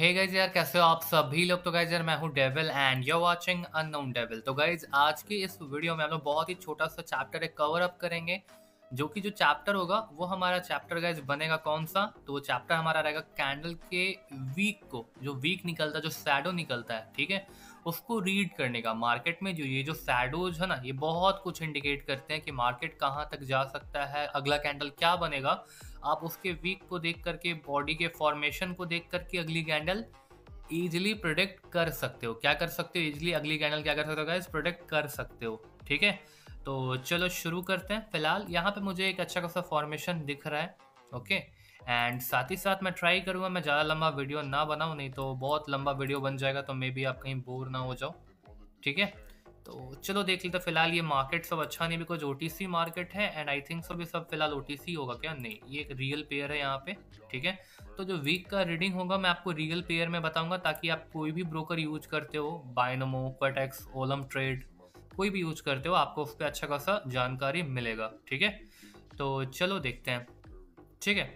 Hey guys यार कैसे हो आप सभी लोग तो गाइज यार मैं हूँ devil and you watching unknown devil तो गाइज आज की इस वीडियो में हम लोग बहुत ही छोटा सा चैप्टर एक कवर अप करेंगे जो कि जो चैप्टर होगा वो हमारा चैप्टर गाइज बनेगा कौन सा तो वो चैप्टर हमारा रहेगा कैंडल के वीक को जो वीक निकलता है जो सैडो निकलता है ठीक है उसको रीड करने का मार्केट में जो ये जो सैडोज है ना ये बहुत कुछ इंडिकेट करते हैं कि मार्केट कहाँ तक जा सकता है अगला कैंडल क्या बनेगा आप उसके वीक को देख करके बॉडी के फॉर्मेशन को देख करके अगली कैंडल ईजिली प्रोडिक्ट कर सकते हो क्या कर सकते हो ईजिली अगली कैंडल क्या कर सकते हो गाइस प्रोडक्ट कर सकते हो ठीक है तो चलो शुरू करते हैं फिलहाल यहाँ पे मुझे एक अच्छा खासा फॉर्मेशन दिख रहा है ओके okay? एंड साथ ही साथ मैं ट्राई करूँगा मैं ज़्यादा लंबा वीडियो ना बनाऊँ नहीं तो बहुत लंबा वीडियो बन जाएगा तो मे बी आप कहीं बोर ना हो जाओ ठीक है तो चलो देख लेते फिलहाल ये मार्केट सब अच्छा नहीं बिकॉज ओ मार्केट है एंड आई थिंक सो भी सब फिलहाल ओ होगा क्या नहीं ये एक रियल पेयर है यहाँ पे ठीक है तो जो वीक का रीडिंग होगा मैं आपको रियल पेयर में बताऊंगा ताकि आप कोई भी ब्रोकर यूज करते हो बाइनमो क्वेटेक्स ओलम ट्रेड कोई भी यूज करते हो आपको उस पर अच्छा खासा जानकारी मिलेगा ठीक है तो चलो देखते हैं ठीक है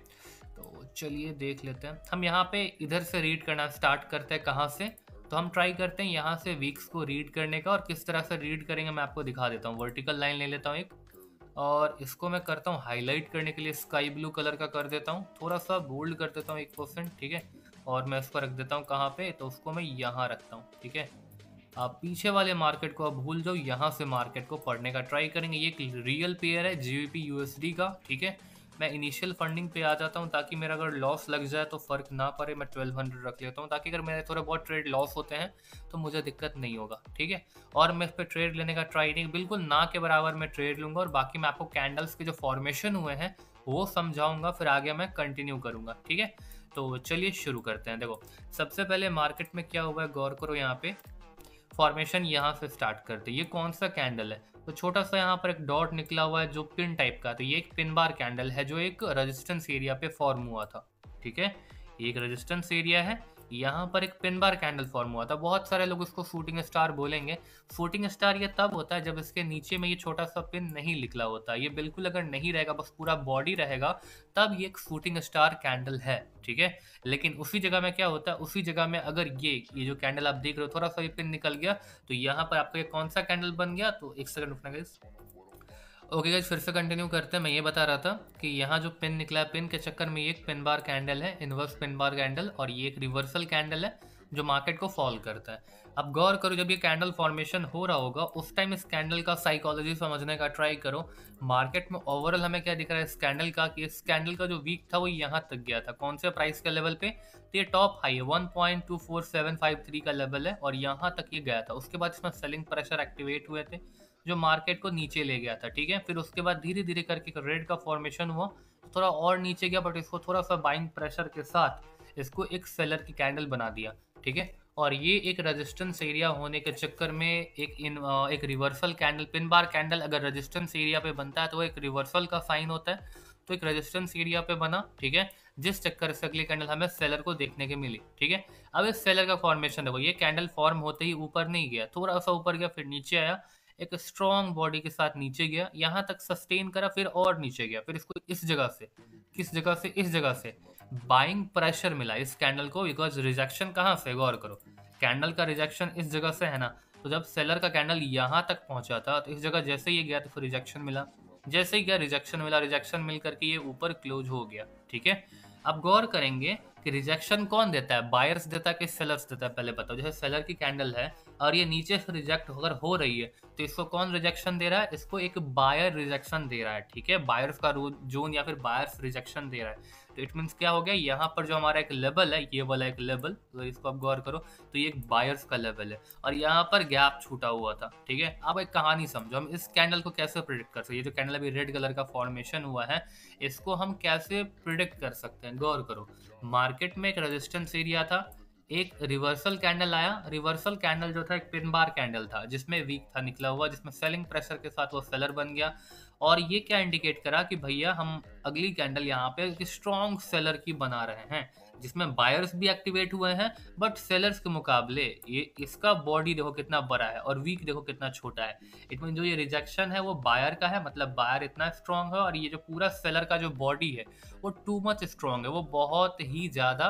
चलिए देख लेते हैं हम यहाँ पे इधर से रीड करना स्टार्ट करते हैं कहाँ से तो हम ट्राई करते हैं यहाँ से वीक्स को रीड करने का और किस तरह से रीड करेंगे मैं आपको दिखा देता हूँ वर्टिकल लाइन ले लेता हूँ एक और इसको मैं करता हूँ हाईलाइट करने के लिए स्काई ब्लू कलर का कर देता हूँ थोड़ा सा बोल्ड कर देता हूँ एक परसेंट ठीक है और मैं उसको रख देता हूँ कहाँ पे तो उसको मैं यहाँ रखता हूँ ठीक है आप पीछे वाले मार्केट को आप भूल जाओ यहाँ से मार्केट को पढ़ने का ट्राई करेंगे ये एक रियल पेयर है जी का ठीक है मैं इनिशियल फंडिंग पे आ जाता हूँ ताकि मेरा अगर लॉस लग जाए तो फ़र्क ना पड़े मैं ट्वेल्व हंड्रेड रख लेता हूँ ताकि अगर मेरे थोड़े बहुत ट्रेड लॉस होते हैं तो मुझे दिक्कत नहीं होगा ठीक है और मैं इस पर ट्रेड लेने का ट्राई नहीं बिल्कुल ना के बराबर मैं ट्रेड लूँगा और बाकी मैं आपको कैंडल्स के जो फॉर्मेशन हुए हैं वो समझाऊंगा फिर आगे मैं कंटिन्यू करूँगा ठीक है तो चलिए शुरू करते हैं देखो सबसे पहले मार्केट में क्या हुआ है गौर करो यहाँ पे फॉर्मेशन यहाँ से स्टार्ट करते ये कौन सा कैंडल है तो छोटा सा यहाँ पर एक डॉट निकला हुआ है जो पिन टाइप का तो ये एक पिन बार कैंडल है जो एक रजिस्टेंस एरिया पे फॉर्म हुआ था ठीक है एक रजिस्टेंस एरिया है यहाँ पर एक पिन बार कैंडल फॉर्म हुआ था बहुत सारे लोग इसको शूटिंग स्टार बोलेंगे शूटिंग स्टार ये तब होता है जब इसके नीचे में ये छोटा सा पिन नहीं निकला होता ये बिल्कुल अगर नहीं रहेगा बस पूरा बॉडी रहेगा तब ये एक शूटिंग स्टार कैंडल है ठीक है लेकिन उसी जगह में क्या होता है उसी जगह में अगर ये ये जो कैंडल आप देख रहे हो थोड़ा सा ये पिन निकल गया तो यहाँ पर आपका ये कौन सा कैंडल बन गया तो एक सेकंड रुकना ओके गाइज फिर से कंटिन्यू करते हैं मैं ये बता रहा था कि यहाँ जो पिन निकला है पिन के चक्कर में एक पिन बार कैंडल है इनवर्स पिन बार कैंडल और ये एक रिवर्सल कैंडल है जो मार्केट को फॉल करता है अब गौर करो जब ये कैंडल फॉर्मेशन हो रहा होगा उस टाइम इस कैंडल का साइकोलॉजी समझने का ट्राई करो मार्केट में ओवरऑल हमें क्या दिख रहा है इस कैंडल का कि इस कैंडल का जो वीक था वो यहाँ तक गया था कौन से प्राइस के लेवल पे तो ये टॉप हाई है one point two four seven five three का लेवल है और यहाँ तक ये गया था उसके बाद इसमें सेलिंग प्रेशर एक्टिवेट हुए थे जो मार्केट को नीचे ले गया था ठीक है फिर उसके बाद धीरे धीरे करके रेड का फॉर्मेशन हुआ तो थोड़ा और नीचे गया बट इसको थोड़ा सा बाइंग प्रेशर के साथ इसको एक सेलर की कैंडल बना दिया ठीक है और ये एक रेजिस्टेंस एरिया होने के चक्कर में एक इन एक reversal candle pin bar candle अगर रेजिस्टेंस एरिया पे बनता है तो एक रिवर्सल का साइन होता है तो एक रेजिस्टेंस एरिया पे बना ठीक है जिस चक्कर से अगली कैंडल हमें सेलर को देखने के मिली ठीक है अब इस सेलर का फॉर्मेशन देखो ये कैंडल फॉर्म होते ही ऊपर नहीं गया थोड़ा सा ऊपर गया फिर नीचे आया एक स्ट्रॉन्ग बॉडी के साथ नीचे गया यहाँ तक सस्टेन करा फिर और नीचे गया फिर इसको इस जगह से किस जगह से इस जगह से बाइंग प्रेशर मिला इस कैंडल को बिकॉज रिजेक्शन कहाँ से गौर करो कैंडल का रिजेक्शन इस जगह से है ना तो जब सेलर का कैंडल यहाँ तक पहुँचा था तो इस जगह जैसे ही गया तो फिर रिजेक्शन मिला जैसे ही गया रिजेक्शन मिला रिजेक्शन मिल करके ये ऊपर क्लोज हो गया ठीक है अब गौर करेंगे कि रिजेक्शन कौन देता है बायर्स देता है कि सेलर्स देता है पहले बताओ जैसे सेलर की कैंडल है और ये नीचे से रिजेक्ट होकर हो रही है तो इसको कौन रिजेक्शन दे रहा है इसको एक बायर रिजेक्शन दे रहा है ठीक है बायर्स का जोन या फिर बायर्स रिजेक्शन दे रहा है तो इट मीन्स क्या हो गया यहाँ पर जो हमारा एक लेवल है ये वाला एक लेवल तो इसको आप गौर करो तो ये एक बायर्स का लेवल है और यहाँ पर गैप छूटा हुआ था ठीक है आप एक कहानी समझो हम इस कैंडल को कैसे प्रिडिक्ट कर सकते ये जो कैंडल अभी रेड कलर का फॉर्मेशन हुआ है इसको हम कैसे प्रिडिक्ट कर सकते हैं गौर करो मार्केट में एक रजिस्टेंस एरिया था एक रिवर्सल कैंडल आया रिवर्सल कैंडल जो था एक पिन बार कैंडल था जिसमें वीक था निकला हुआ जिसमें सेलिंग प्रेशर के साथ वो सेलर बन गया और ये क्या इंडिकेट करा कि भैया हम अगली कैंडल यहाँ पे एक स्ट्रॉन्ग सेलर की बना रहे हैं जिसमें बायर्स भी एक्टिवेट हुए हैं बट सेलर्स के मुकाबले ये इसका बॉडी देखो कितना बड़ा है और वीक देखो कितना छोटा है इट मीन जो ये रिजेक्शन है वो बायर का है मतलब बायर इतना स्ट्रांग है और ये जो पूरा सेलर का जो बॉडी है वो टू मच स्ट्रांग है वो बहुत ही ज़्यादा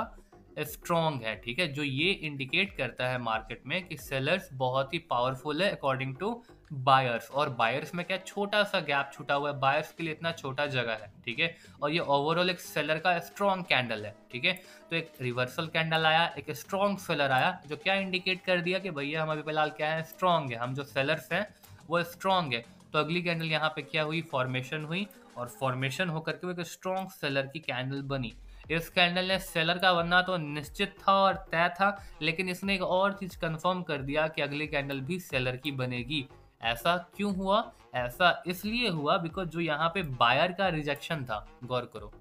स्ट्रॉन्ग है ठीक है जो ये इंडिकेट करता है मार्केट में कि सेलर्स बहुत ही पावरफुल है अकॉर्डिंग टू बायर्स और बायर्स में क्या छोटा सा गैप छुटा हुआ है बायर्स के लिए इतना छोटा जगह है ठीक है और ये ओवरऑल एक सेलर का स्ट्रॉन्ग कैंडल है ठीक है तो एक रिवर्सल कैंडल आया एक स्ट्रॉन्ग सेलर आया जो क्या इंडिकेट कर दिया कि भैया हम अभी फिलहाल क्या है स्ट्रॉन्ग है हम जो सेलर्स हैं वो स्ट्रॉन्ग है तो अगली कैंडल यहाँ पे क्या हुई फॉर्मेशन हुई और फॉर्मेशन होकर के वो एक स्ट्रॉन्ग सेलर की कैंडल बनी इस कैंडल ने सेलर का बनना तो निश्चित था और तय था लेकिन इसने एक और चीज़ कंफर्म कर दिया कि अगली कैंडल भी सेलर की बनेगी ऐसा क्यों हुआ ऐसा इसलिए हुआ बिकॉज जो यहाँ पे बायर का रिजेक्शन था गौर करो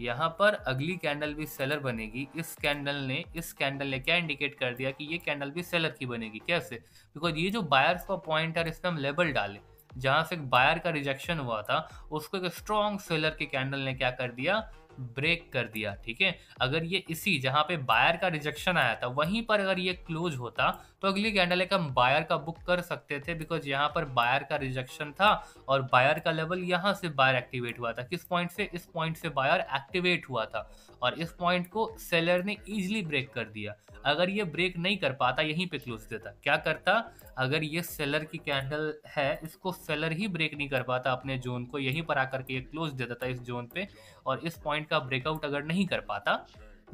यहाँ पर अगली कैंडल भी सेलर बनेगी इस कैंडल ने इस कैंडल ने क्या इंडिकेट कर दिया कि ये कैंडल भी सेलर की बनेगी कैसे बिकॉज ये जो बायर्स का पॉइंट है इसमें हम लेबल डाले जहाँ से एक बायर का रिजेक्शन हुआ था उसको एक स्ट्रॉन्ग सेलर के कैंडल ने क्या कर दिया ब्रेक कर दिया ठीक है अगर ये इसी जहां पे बायर का रिजेक्शन आया था वहीं पर अगर ये क्लोज होता तो अगली कैंडल एक हम बायर का बुक कर सकते थे बिकॉज यहां पर बायर का रिजेक्शन था और बायर का लेवल यहां से बायर एक्टिवेट हुआ था किस पॉइंट से इस पॉइंट से बायर एक्टिवेट हुआ था और इस पॉइंट को सेलर ने इजिली ब्रेक कर दिया अगर ये ब्रेक नहीं कर पाता यहीं पे क्लोज देता क्या करता अगर ये सेलर की कैंडल है इसको सेलर ही ब्रेक नहीं कर पाता अपने जोन को यहीं पर आकर के ये क्लोज दे देता इस जोन पे और इस पॉइंट का ब्रेकआउट अगर नहीं कर पाता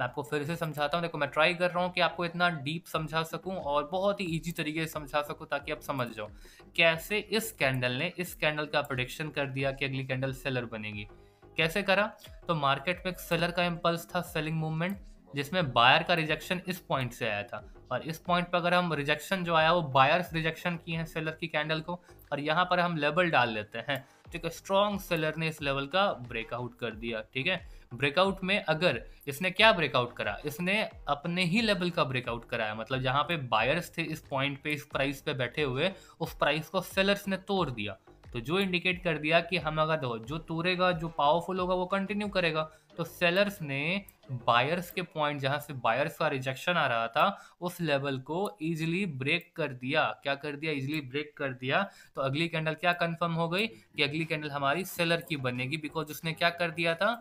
मैं आपको फिर से समझाता हूँ देखो मैं ट्राई कर रहा हूँ कि आपको इतना डीप समझा सकूँ और बहुत ही ईजी तरीके से समझा सकूँ ताकि आप समझ जाओ कैसे इस कैंडल ने इस कैंडल का प्रोडिक्शन कर दिया कि अगली कैंडल सेलर बनेगी कैसे करा तो मार्केट में एक सेलर का इम्पल्स था सेलिंग मूवमेंट जिसमें बायर का रिजेक्शन इस पॉइंट से आया था और इस पॉइंट पर अगर हम रिजेक्शन जो आया वो बायर्स रिजेक्शन किए हैं सेलर की कैंडल को और यहाँ पर हम लेबल डाल लेते हैं तो एक स्ट्रॉन्ग सेलर ने इस लेवल का ब्रेकआउट कर दिया ठीक है ब्रेकआउट में अगर इसने क्या ब्रेकआउट करा इसने अपने ही लेवल का ब्रेकआउट कराया मतलब जहां पे बायर्स थे इस पॉइंट पे इस प्राइस पे बैठे हुए उस प्राइस को सेलर्स ने तोड़ दिया तो जो इंडिकेट कर दिया कि हम अगर जो तोड़ेगा जो पावरफुल होगा वो कंटिन्यू करेगा तो सेलर्स ने बायर्स के पॉइंट जहां से बायर्स का रिजेक्शन आ रहा था उस लेवल को इजीली ब्रेक कर दिया क्या कर दिया इजीली ब्रेक कर दिया तो अगली कैंडल क्या कंफर्म हो गई कि अगली कैंडल हमारी सेलर की बनेगी बिकॉज उसने क्या कर दिया था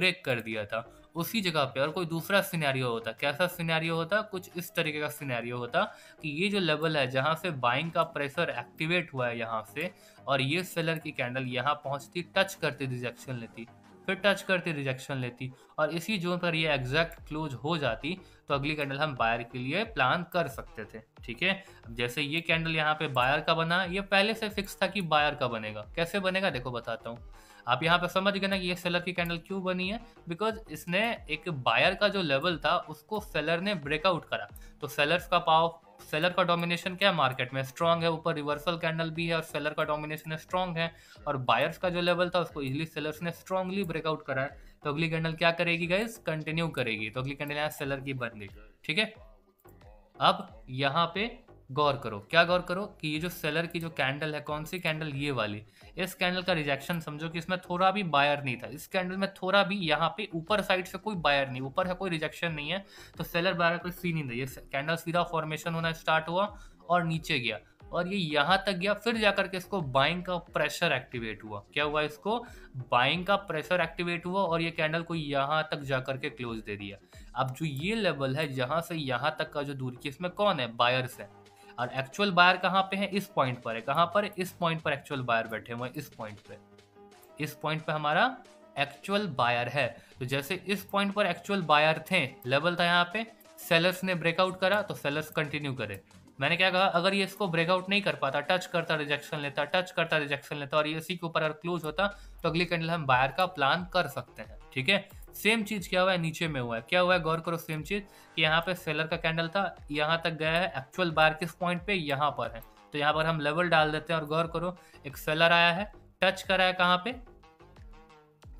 ब्रेक कर दिया था उसी जगह पे और कोई दूसरा सिनेरियो होता कैसा सिनेरियो होता कुछ इस तरीके का सिनेरियो होता कि ये जो लेवल है जहाँ से बाइंग का प्रेशर एक्टिवेट हुआ है यहाँ से और ये सेलर की कैंडल यहाँ पहुँचती टच करती रिजेक्शन लेती फिर टच करती रिजेक्शन लेती और इसी जोन पर ये एग्जैक्ट क्लोज हो जाती तो अगली कैंडल हम बायर के लिए प्लान कर सकते थे ठीक है जैसे ये कैंडल यहाँ पे बायर का बना ये पहले से फिक्स था कि बायर का बनेगा कैसे बनेगा देखो बताता हूँ आप यहाँ पे समझ गए ना कि ये सेलर की कैंडल क्यों बनी है बिकॉज इसने एक बायर का जो लेवल था उसको सेलर ने ब्रेकआउट करा तो सेलर्स का पाव सेलर का डोमिनेशन क्या है मार्केट में स्ट्रांग है ऊपर रिवर्सल कैंडल भी है और सेलर का डोमिनेशन स्ट्रांग है और बायर्स का जो लेवल था उसको इजिली सेलर्स ने स्ट्रांगली ब्रेकआउट करा है तो अगली कैंडल क्या करेगी गाइज कंटिन्यू करेगी तो अगली कैंडल यहाँ सेलर की बन गई ठीक है अब यहाँ पे गौर करो क्या गौर करो कि ये जो सेलर की जो कैंडल है कौन सी कैंडल ये वाली इस कैंडल का रिजेक्शन समझो कि इसमें थोड़ा भी बायर नहीं था इस कैंडल में थोड़ा भी यहाँ पे ऊपर साइड से कोई बायर नहीं ऊपर है कोई रिजेक्शन नहीं है तो सेलर बायर कोई सीन ही नहीं ये कैंडल सीधा फॉर्मेशन होना स्टार्ट हुआ और नीचे गया और ये यहाँ तक गया फिर जाकर के इसको बाइंग का प्रेशर एक्टिवेट हुआ क्या हुआ इसको बाइंग का प्रेशर एक्टिवेट हुआ और ये कैंडल को यहाँ तक जाकर के क्लोज दे दिया अब जो ये लेवल है जहाँ से यहाँ तक का जो दूरी की इसमें कौन है बायर्स है और एक्चुअल बायर कहाँ पे है इस पॉइंट पर है कहाँ पर इस पॉइंट पर एक्चुअल बायर बैठे हुए हैं इस पॉइंट पे इस पॉइंट पे हमारा एक्चुअल बायर है तो जैसे इस पॉइंट पर एक्चुअल बायर थे लेवल था यहाँ पे सेलर्स ने ब्रेकआउट करा तो सेलर्स कंटिन्यू करे मैंने क्या कहा अगर ये इसको ब्रेकआउट नहीं कर पाता टच करता रिजेक्शन लेता टच करता रिजेक्शन लेता और ये इसी के ऊपर अगर क्लोज होता तो अगली कैंडल हम बायर का प्लान कर सकते हैं ठीक है सेम चीज़ क्या हुआ है नीचे में हुआ है क्या हुआ है गौर करो सेम चीज़ कि यहाँ पे सेलर का कैंडल था यहाँ तक गया है एक्चुअल बार किस पॉइंट पे यहाँ पर है तो यहाँ पर हम लेवल डाल देते हैं और गौर करो एक सेलर आया है टच करा है कहाँ पे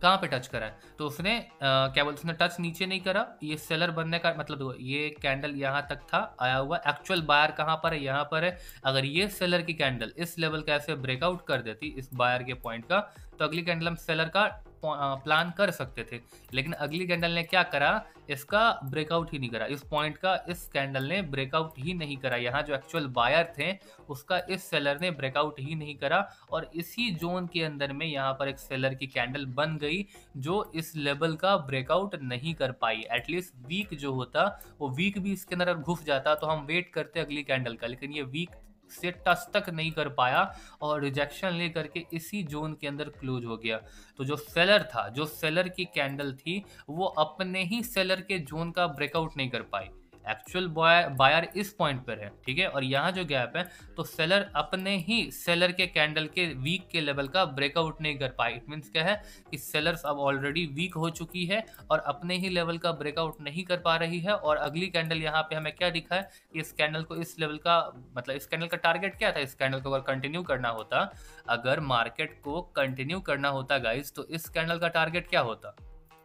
कहाँ पे टच करा है तो उसने आ, क्या बोलते उसने टच नीचे नहीं करा ये सेलर बनने का मतलब ये कैंडल यहाँ तक था आया हुआ एक्चुअल बायर कहाँ पर है यहाँ पर है अगर ये सेलर की कैंडल इस लेवल का ऐसे ब्रेकआउट कर देती इस बायर के पॉइंट का तो अगली कैंडल हम सेलर का प्लान कर सकते थे लेकिन अगली कैंडल ने क्या करा इसका ब्रेकआउट ही नहीं करा इस पॉइंट का इस कैंडल ने ब्रेकआउट ही नहीं करा यहाँ जो एक्चुअल बायर थे उसका इस सेलर ने ब्रेकआउट ही नहीं करा और इसी जोन के अंदर में यहाँ पर एक सेलर की कैंडल बन गई जो इस लेवल का ब्रेकआउट नहीं कर पाई एटलीस्ट वीक जो होता वो वीक भी इसके अंदर घुस जाता तो हम वेट करते अगली कैंडल का लेकिन ये वीक से टच तक नहीं कर पाया और रिजेक्शन ले करके इसी जोन के अंदर क्लोज हो गया तो जो सेलर था जो सेलर की कैंडल थी वो अपने ही सेलर के जोन का ब्रेकआउट नहीं कर पाई एक्चुअल बायर इस पॉइंट पर है ठीक है और यहाँ जो गैप है तो सेलर अपने ही सेलर के कैंडल के वीक के लेवल का ब्रेकआउट नहीं कर पाए इट मीन्स क्या है कि सेलर्स अब ऑलरेडी वीक हो चुकी है और अपने ही लेवल का ब्रेकआउट नहीं कर पा रही है और अगली कैंडल यहाँ पे हमें क्या दिखा है कि इस कैंडल को इस लेवल का मतलब इस कैंडल का टारगेट क्या था इस कैंडल को अगर कंटिन्यू करना होता अगर मार्केट को कंटिन्यू करना होता गाइज तो इस कैंडल का टारगेट क्या होता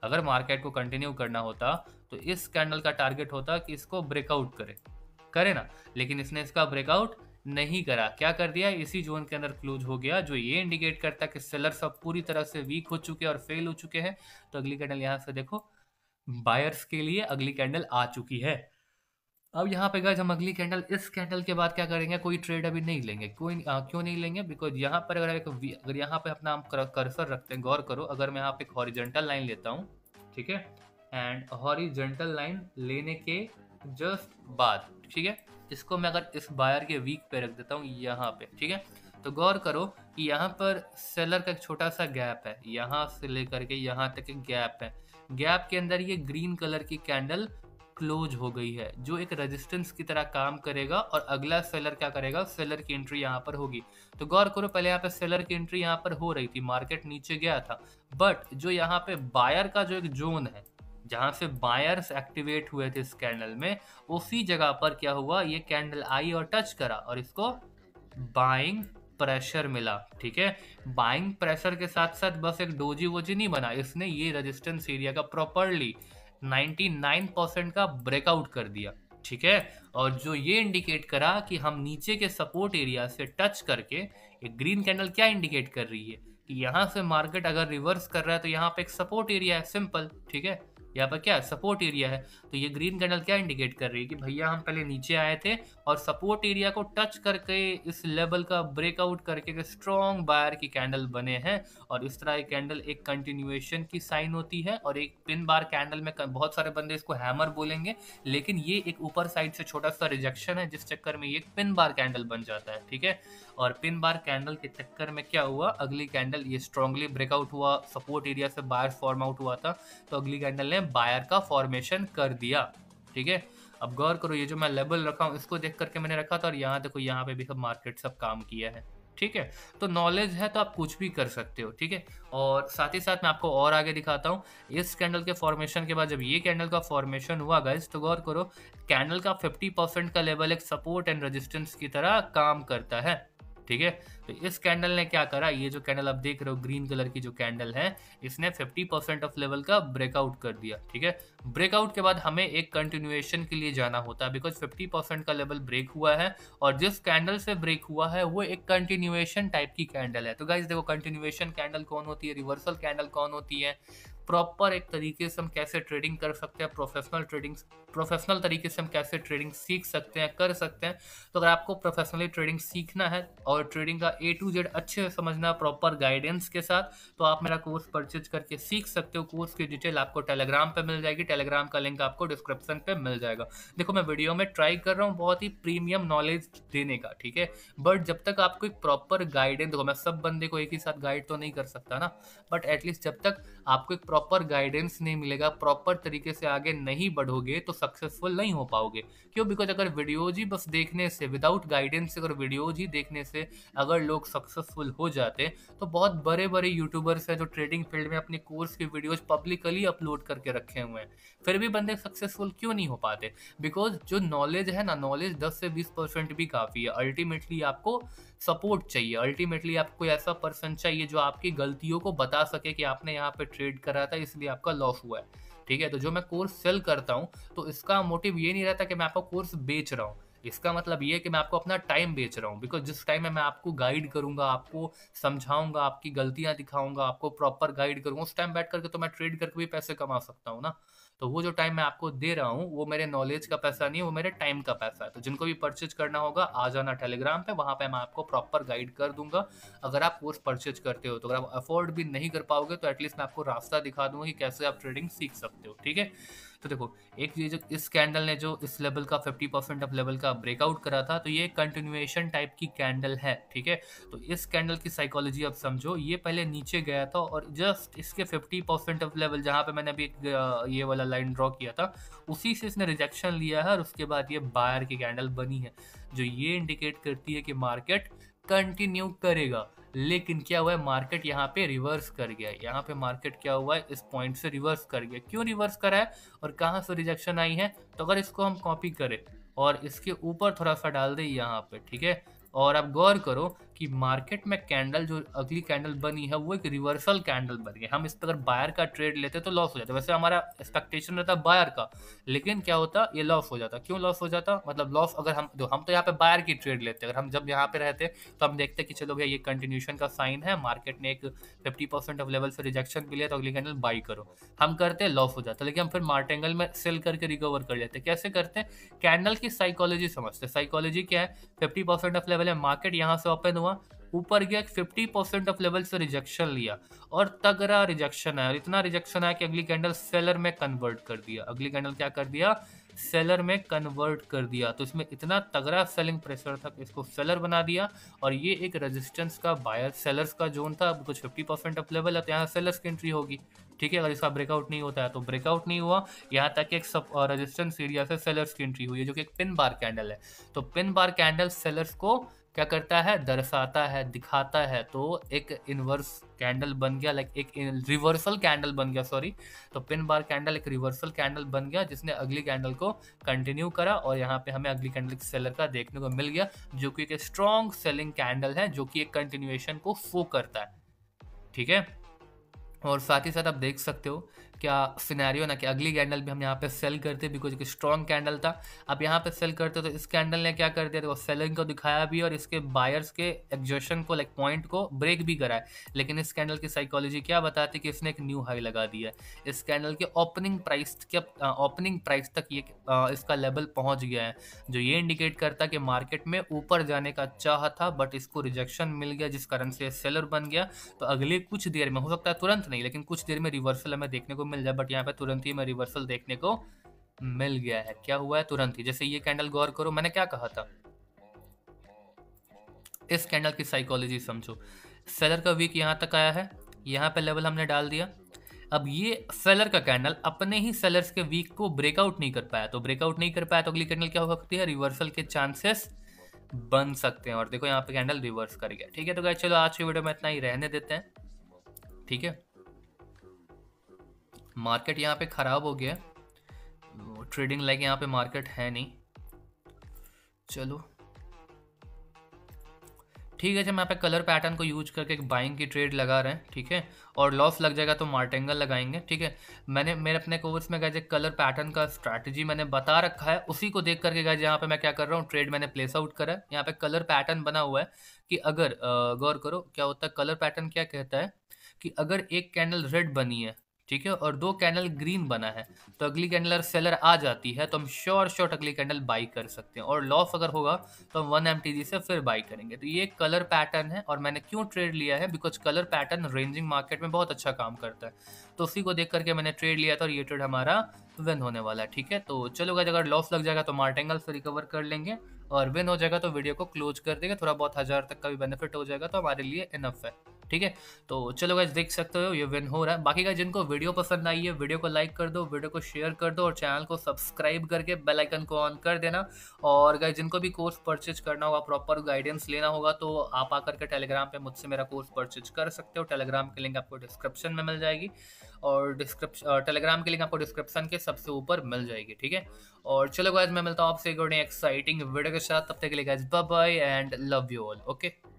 अगर मार्केट को कंटिन्यू करना होता तो इस कैंडल का टारगेट होता कि इसको ब्रेकआउट करे करे ना लेकिन इसने इसका ब्रेकआउट नहीं करा क्या कर दिया इसी जोन के अंदर क्लोज हो गया जो ये इंडिकेट करता कि सेलर सब पूरी तरह से वीक हो चुके और फेल हो चुके हैं तो अगली कैंडल यहाँ से देखो बायर्स के लिए अगली कैंडल आ चुकी है अब यहाँ पे गए हम अगली कैंडल इस कैंडल के बाद क्या करेंगे कोई ट्रेड अभी नहीं लेंगे कोई आ, क्यों नहीं लेंगे बिकॉज यहाँ पर अगर एक अगर यहाँ पे अपना हम कर्सर रखते हैं गौर करो अगर मैं यहाँ पे एक हॉरिजेंटल लाइन लेता हूँ ठीक है एंड हॉरिजेंटल लाइन लेने के जस्ट बाद ठीक है इसको मैं अगर इस बायर के वीक पे रख देता हूँ यहाँ पे ठीक है तो गौर करो कि यहाँ पर सेलर का एक छोटा सा गैप है यहाँ से लेकर के यहाँ तक एक गैप है गैप के अंदर ये ग्रीन कलर की कैंडल क्लोज हो गई है जो एक रेजिस्टेंस की तरह काम करेगा और अगला सेलर क्या करेगा सेलर की एंट्री यहाँ पर होगी तो गौर करो पहले यहाँ पे सेलर की एंट्री यहाँ पर हो रही थी मार्केट नीचे गया था बट जो यहाँ पे बायर का जो एक जोन है जहाँ से बायर्स एक्टिवेट हुए थे इस कैंडल में उसी जगह पर क्या हुआ ये कैंडल आई और टच करा और इसको बाइंग प्रेशर मिला ठीक है बाइंग प्रेशर के साथ साथ बस एक डोजी वोजी नहीं बना इसने ये रेजिस्टेंस एरिया का प्रॉपरली 99 परसेंट का ब्रेकआउट कर दिया ठीक है और जो ये इंडिकेट करा कि हम नीचे के सपोर्ट एरिया से टच करके ये ग्रीन कैंडल क्या इंडिकेट कर रही है कि यहाँ से मार्केट अगर रिवर्स कर रहा है तो यहाँ पे एक सपोर्ट एरिया है सिंपल ठीक है यहाँ पर क्या सपोर्ट एरिया है तो ये ग्रीन कैंडल क्या इंडिकेट कर रही है कि भैया हम पहले नीचे आए थे और सपोर्ट एरिया को टच करके इस लेवल का ब्रेकआउट करके स्ट्रॉन्ग बायर की कैंडल बने हैं और इस तरह ये कैंडल एक कंटिन्यूएशन की साइन होती है और एक पिन बार कैंडल में बहुत सारे बंदे इसको हैमर बोलेंगे लेकिन ये एक ऊपर साइड से छोटा सा रिजेक्शन है जिस चक्कर में ये पिन बार कैंडल बन जाता है ठीक है और पिन बार कैंडल के चक्कर में क्या हुआ अगली कैंडल ये स्ट्रांगली ब्रेकआउट हुआ सपोर्ट एरिया से बायर फॉर्म आउट हुआ था तो अगली कैंडल ने बायर का फॉर्मेशन कर दिया ठीक है अब गौर करो ये जो मैं लेवल रखा हूँ इसको देख करके मैंने रखा था और यहाँ देखो यहाँ पे भी सब मार्केट सब काम किया है ठीक है तो नॉलेज है तो आप कुछ भी कर सकते हो ठीक है और साथ ही साथ मैं आपको और आगे दिखाता हूँ इस कैंडल के फॉर्मेशन के बाद जब ये कैंडल का फॉर्मेशन हुआ गाइस तो गौर करो कैंडल का 50 परसेंट का लेवल एक सपोर्ट एंड रेजिस्टेंस की तरह काम करता है ठीक है तो इस कैंडल ने क्या करा ये जो कैंडल आप देख रहे हो ग्रीन कलर की जो कैंडल है इसने 50 ऑफ लेवल का ब्रेकआउट कर दिया ठीक है ब्रेकआउट के बाद हमें एक कंटिन्यूएशन के लिए जाना होता है बिकॉज 50 का लेवल ब्रेक हुआ है और जिस कैंडल से ब्रेक हुआ है वो एक कंटिन्यूएशन टाइप की कैंडल है तो गाइज देखो कंटिन्यूएशन कैंडल कौन होती है रिवर्सल कैंडल कौन होती है प्रॉपर एक तरीके से हम कैसे ट्रेडिंग कर सकते हैं प्रोफेशनल ट्रेडिंग प्रोफेशनल तरीके से हम कैसे ट्रेडिंग सीख सकते हैं कर सकते हैं तो अगर आपको प्रोफेशनली ट्रेडिंग सीखना है और और ट्रेडिंग का ए टू जेड अच्छे से समझना प्रॉपर गाइडेंस के साथ तो आप मेरा कोर्स परचेज करके सीख सकते हो कोर्स की डिटेल आपको टेलीग्राम पर मिल जाएगी टेलीग्राम का लिंक आपको डिस्क्रिप्शन पर मिल जाएगा देखो मैं वीडियो में ट्राई कर रहा हूँ बहुत ही प्रीमियम नॉलेज देने का ठीक है बट जब तक आपको एक प्रॉपर गाइडेंस देखो मैं सब बंदे को एक ही साथ गाइड तो नहीं कर सकता ना बट एटलीस्ट जब तक आपको एक प्रॉपर गाइडेंस नहीं मिलेगा प्रॉपर तरीके से आगे नहीं बढ़ोगे तो सक्सेसफुल नहीं हो पाओगे क्यों बिकॉज अगर वीडियोज ही बस देखने से विदाउट गाइडेंस अगर वीडियोज ही देखने से अगर लोग सक्सेसफुल हो जाते तो बहुत बड़े बड़े यूट्यूबर्स हैं जो ट्रेडिंग फील्ड में अपने कोर्स के वीडियोज पब्लिकली अपलोड करके रखे हुए हैं फिर भी बंदे सक्सेसफुल क्यों नहीं हो पाते बिकॉज जो नॉलेज है ना नॉलेज दस से बीस परसेंट भी काफ़ी है अल्टीमेटली आपको सपोर्ट चाहिए अल्टीमेटली आपको ऐसा पर्सन चाहिए जो आपकी गलतियों को बता सके कि आपने यहाँ पे ट्रेड करा था इसलिए आपका लॉस हुआ है ठीक है तो जो मैं कोर्स सेल करता हूँ तो इसका मोटिव ये नहीं रहता कि मैं आपका कोर्स बेच रहा हूँ इसका मतलब ये है कि मैं आपको अपना टाइम बेच रहा हूँ बिकॉज जिस टाइम में मैं आपको गाइड करूंगा आपको समझाऊंगा आपकी गलतियां दिखाऊंगा आपको प्रॉपर गाइड करूंगा उस टाइम बैठ करके तो मैं ट्रेड करके भी पैसे कमा सकता हूँ ना तो वो जो टाइम मैं आपको दे रहा हूँ वो मेरे नॉलेज का पैसा नहीं है वो मेरे टाइम का पैसा है तो जिनको भी परचेज करना होगा आ जाना टेलीग्राम पे वहाँ पे मैं आपको प्रॉपर गाइड कर दूंगा अगर आप कोर्स परचेज करते हो तो अगर आप अफोर्ड भी नहीं कर पाओगे तो एटलीस्ट मैं आपको रास्ता दिखा दूंगा कि कैसे आप ट्रेडिंग सीख सकते हो ठीक है तो देखो एक ये जो इस कैंडल ने जो इस लेवल का 50 परसेंट ऑफ लेवल का ब्रेकआउट करा था तो ये कंटिन्यूएशन टाइप की कैंडल है ठीक है तो इस कैंडल की साइकोलॉजी अब समझो ये पहले नीचे गया था और जस्ट इसके 50 परसेंट ऑफ लेवल जहाँ पे मैंने अभी ये वाला लाइन ड्रॉ किया था उसी से इसने रिजेक्शन लिया है और उसके बाद ये बायर की कैंडल बनी है जो ये इंडिकेट करती है कि मार्केट कंटिन्यू करेगा लेकिन क्या हुआ है मार्केट यहाँ पे रिवर्स कर गया है यहाँ पे मार्केट क्या हुआ है इस पॉइंट से रिवर्स कर गया क्यों रिवर्स करा है और कहाँ से रिजेक्शन आई है तो अगर इसको हम कॉपी करें और इसके ऊपर थोड़ा सा डाल दें यहाँ पे ठीक है और आप गौर करो कि मार्केट में कैंडल जो अगली कैंडल बनी है वो एक रिवर्सल कैंडल बन गई हम इस पर अगर बायर का ट्रेड लेते तो लॉस हो जाता वैसे हमारा एक्सपेक्टेशन रहता बायर का लेकिन क्या होता ये लॉस हो जाता क्यों लॉस हो जाता मतलब लॉस अगर हम जो हम तो यहाँ पे बायर की ट्रेड लेते अगर हम जब यहाँ पे रहते तो हम देखते कि चलो भैया ये कंटिन्यूशन का साइन है मार्केट ने एक फिफ्टी परसेंट ऑफ लेवल से रिजेक्शन भी लिया तो अगली कैंडल बाई करो हम करते लॉस हो जाता लेकिन हम फिर मार्टेंगल में सेल करके रिकवर कर लेते कैसे करते हैं कैंडल की साइकोलॉजी समझते साइकोलॉजी क्या है फिफ्टी परसेंट ऑफ लेवल है मार्केट यहाँ से ओपन हुआ ऊपर गया फिफ्टी परसेंट ऑफ लेवल से रिजेक्शन लिया और तगड़ा रिजेक्शन आया और इतना रिजेक्शन आया कि अगली कैंडल सेलर में कन्वर्ट कर दिया अगली कैंडल क्या कर दिया सेलर में कन्वर्ट कर दिया तो इसमें इतना तगड़ा सेलिंग प्रेशर था कि इसको सेलर बना दिया और ये एक रेजिस्टेंस का बायर सेलर्स का जोन था अब कुछ फिफ्टी परसेंट ऑफ लेवल है तो यहाँ सेलर्स की एंट्री होगी ठीक है अगर इसका ब्रेकआउट नहीं होता है तो ब्रेकआउट नहीं हुआ यहाँ तक एक सब रेजिस्टेंस एरिया से सेलर्स की एंट्री हुई है जो कि एक पिन बार कैंडल है तो पिन बार कैंडल सेलर्स को क्या करता है दर्शाता है दिखाता है तो एक इनवर्स कैंडल बन गया लाइक एक रिवर्सल कैंडल बन गया सॉरी तो पिन बार कैंडल एक रिवर्सल कैंडल बन गया जिसने अगली कैंडल को कंटिन्यू करा और यहाँ पे हमें अगली कैंडल सेलर का देखने को मिल गया जो कि एक स्ट्रॉन्ग सेलिंग कैंडल है जो कि एक कंटिन्यूएशन को शो करता है ठीक है और साथ ही साथ आप देख सकते हो क्या सिनेरियो ना कि अगली कैंडल भी हम यहाँ पे सेल करते बिकॉज एक स्ट्रॉन्ग कैंडल था अब यहाँ पे सेल करते तो इस कैंडल ने क्या कर दिया तो सेलिंग को दिखाया भी और इसके बायर्स के एग्जेशन को लाइक पॉइंट को ब्रेक भी करा है लेकिन इस कैंडल की साइकोलॉजी क्या बताती कि इसने एक न्यू हाई लगा दिया है इस कैंडल के ओपनिंग प्राइस के ओपनिंग प्राइस तक ये इसका लेवल पहुँच गया है जो ये इंडिकेट करता कि मार्केट में ऊपर जाने का चाह था बट इसको रिजेक्शन मिल गया जिस कारण से सेलर बन गया तो अगले कुछ देर में हो सकता है तुरंत नहीं लेकिन कुछ देर में रिवर्सल हमें देखने को मिल मिल जाए बट यहाँ पे तुरंत ही में रिवर्सल देखने को मिल गया है क्या हुआ है तुरंत ही जैसे ये कैंडल गौर करो मैंने क्या कहा था इस कैंडल की साइकोलॉजी समझो सेलर का वीक यहाँ तक आया है यहाँ पे लेवल हमने डाल दिया अब ये सेलर का कैंडल अपने ही सेलर्स के वीक को ब्रेकआउट नहीं कर पाया तो ब्रेकआउट नहीं कर पाया तो अगली कैंडल क्या हो सकती है रिवर्सल के चांसेस बन सकते हैं और देखो यहाँ पे कैंडल रिवर्स कर गया ठीक है तो क्या चलो आज की वीडियो में इतना ही रहने देते हैं ठीक है मार्केट यहाँ पे ख़राब हो गया ट्रेडिंग लाइक यहाँ पे मार्केट है नहीं चलो ठीक है जब यहाँ पे कलर पैटर्न को यूज करके एक बाइंग की ट्रेड लगा रहे हैं ठीक है और लॉस लग जाएगा तो मार्टेंगल लगाएंगे ठीक है मैंने मेरे अपने कोर्स में गए कलर पैटर्न का स्ट्रैटेजी मैंने बता रखा है उसी को देख करके गए यहाँ पे मैं क्या कर रहा हूँ ट्रेड मैंने प्लेस आउट करा है यहाँ पे कलर पैटर्न बना हुआ है कि अगर गौर करो क्या होता है कलर पैटर्न क्या कहता है कि अगर एक कैंडल रेड बनी है ठीक है और दो कैंडल ग्रीन बना है तो अगली कैंडल अगर सेलर आ जाती है तो हम श्योर श्योर अगली कैंडल बाई कर सकते हैं और लॉस अगर होगा तो हम वन एम से फिर बाई करेंगे तो ये कलर पैटर्न है और मैंने क्यों ट्रेड लिया है because colour pattern ranging market में बहुत अच्छा काम करता है तो उसी को देख करके मैंने ट्रेड लिया था और ये ट्रेड हमारा विन होने वाला है ठीक है तो चलो अगर लॉस लग जाएगा तो मार्टेंगल से रिकवर कर लेंगे और विन हो जाएगा तो वीडियो को क्लोज कर देंगे थोड़ा बहुत हज़ार तक का भी बेनिफिट हो जाएगा तो हमारे लिए इनफ है ठीक है तो चलो गाइज देख सकते हो ये विन हो रहा है बाकी का जिनको वीडियो पसंद आई है वीडियो को लाइक कर दो वीडियो को शेयर कर दो और चैनल को सब्सक्राइब करके बेल आइकन को ऑन कर देना और गाइज जिनको भी कोर्स परचेज करना होगा प्रॉपर गाइडेंस लेना होगा तो आप आकर के टेलीग्राम पे मुझसे मेरा कोर्स परचेज कर सकते हो टेलीग्राम की लिंक आपको डिस्क्रिप्शन में मिल जाएगी और डिस्क्रिप्शन टेलीग्राम की लिंक आपको डिस्क्रिप्शन के सबसे ऊपर मिल जाएगी ठीक है और चलो गाइज मैं मिलता हूँ आपसे एक एक्साइटिंग वीडियो के साथ तब तक के लिए guys bye and love you all okay